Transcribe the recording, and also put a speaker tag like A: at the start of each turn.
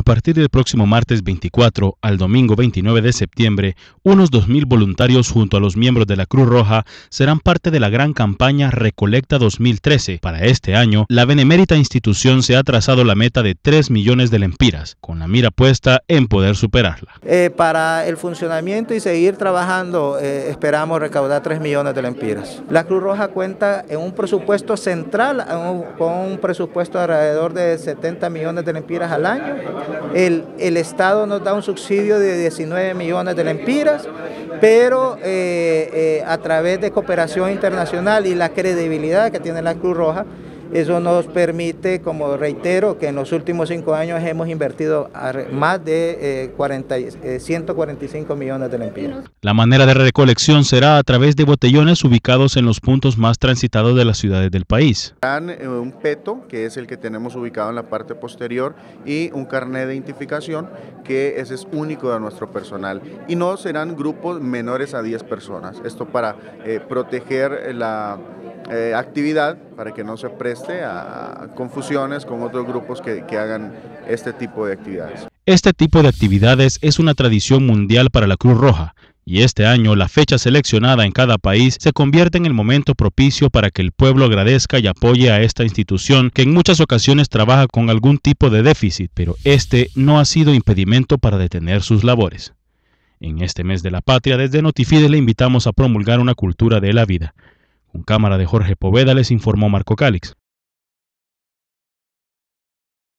A: a partir del próximo martes 24 al domingo 29 de septiembre, unos 2.000 voluntarios junto a los miembros de la Cruz Roja serán parte de la gran campaña Recolecta 2013. Para este año, la benemérita institución se ha trazado la meta de 3 millones de lempiras, con la mira puesta en poder superarla.
B: Eh, para el funcionamiento y seguir trabajando, eh, esperamos recaudar 3 millones de lempiras. La Cruz Roja cuenta en un presupuesto central, con un presupuesto alrededor de 70 millones de lempiras al año el, Estado nos da un subsidio de 19 millones de lempiras, pero eh, eh, a través de cooperación internacional y la credibilidad que tiene la Cruz Roja, eso nos permite, como reitero, que en los últimos cinco años hemos invertido más de 145 eh, eh, millones de lempiras.
A: La manera de recolección será a través de botellones ubicados en los puntos más transitados de las ciudades del país.
C: Eh, un peto, que es el que tenemos ubicado en la parte posterior, y un carnet de identificación, que ese es único de nuestro personal. Y no serán grupos menores a 10 personas. Esto para proteger la eh, actividad para que no se preste a confusiones con otros grupos que, hagan este tipo de actividades.
A: Este tipo de actividades es una tradición mundial para la Cruz Roja, y este año la fecha seleccionada en cada país se convierte en el momento propicio para que el pueblo agradezca y apoye a esta institución que en muchas ocasiones trabaja con algún tipo de déficit, pero este no ha sido impedimento para detener sus labores. En este mes de la patria, desde Notifide le invitamos a promulgar una cultura de la vida, con cámara de Jorge Poveda les informó Marco Cálix.